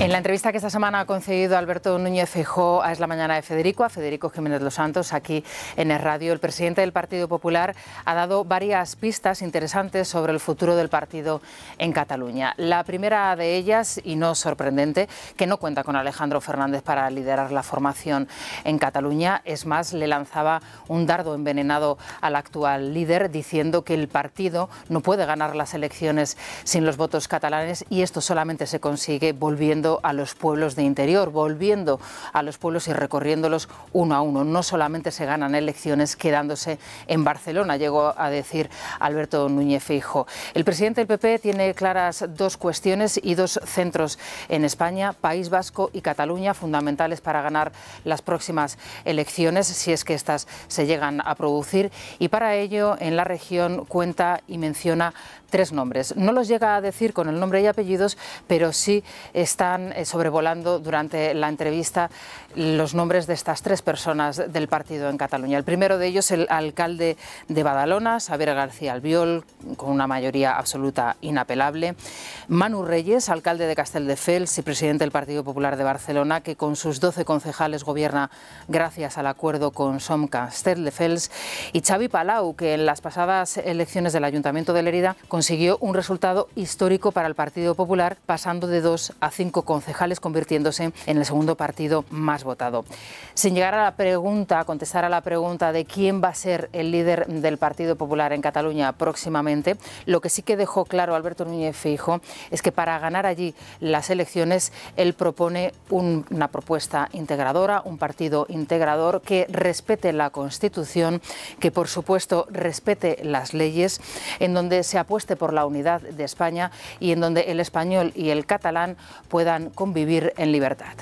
En la entrevista que esta semana ha concedido Alberto Núñez fijó a Es la Mañana de Federico, a Federico Jiménez Los Santos, aquí en el radio, el presidente del Partido Popular ha dado varias pistas interesantes sobre el futuro del partido en Cataluña. La primera de ellas, y no sorprendente, que no cuenta con Alejandro Fernández para liderar la formación en Cataluña. Es más, le lanzaba un dardo envenenado al actual líder diciendo que el partido no puede ganar las elecciones sin los votos catalanes y esto solamente se consigue volviendo a los pueblos de interior, volviendo a los pueblos y recorriéndolos uno a uno. No solamente se ganan elecciones quedándose en Barcelona, llegó a decir Alberto Núñez Fijo. El presidente del PP tiene claras dos cuestiones y dos centros en España, País Vasco y Cataluña, fundamentales para ganar las próximas elecciones, si es que estas se llegan a producir. Y para ello, en la región cuenta y menciona tres nombres. No los llega a decir con el nombre y apellidos, pero sí están eh, sobrevolando durante la entrevista los nombres de estas tres personas del partido en Cataluña. El primero de ellos, el alcalde de Badalona, Xavier García Albiol, con una mayoría absoluta inapelable. Manu Reyes, alcalde de Casteldefels y presidente del Partido Popular de Barcelona, que con sus 12 concejales gobierna gracias al acuerdo con Som Casteldefels. Y Xavi Palau, que en las pasadas elecciones del Ayuntamiento de Lerida consiguió un resultado histórico para el Partido Popular, pasando de 2 a 5 concejales, convirtiéndose en el segundo partido más votado. Sin llegar a la pregunta, a contestar a la pregunta de quién va a ser el líder del Partido Popular en Cataluña próximamente, lo que sí que dejó claro Alberto Núñez Fijo es que para ganar allí las elecciones él propone una propuesta integradora, un partido integrador que respete la Constitución, que por supuesto respete las leyes, en donde se apueste por la unidad de España y en donde el español y el catalán puedan convivir en libertad.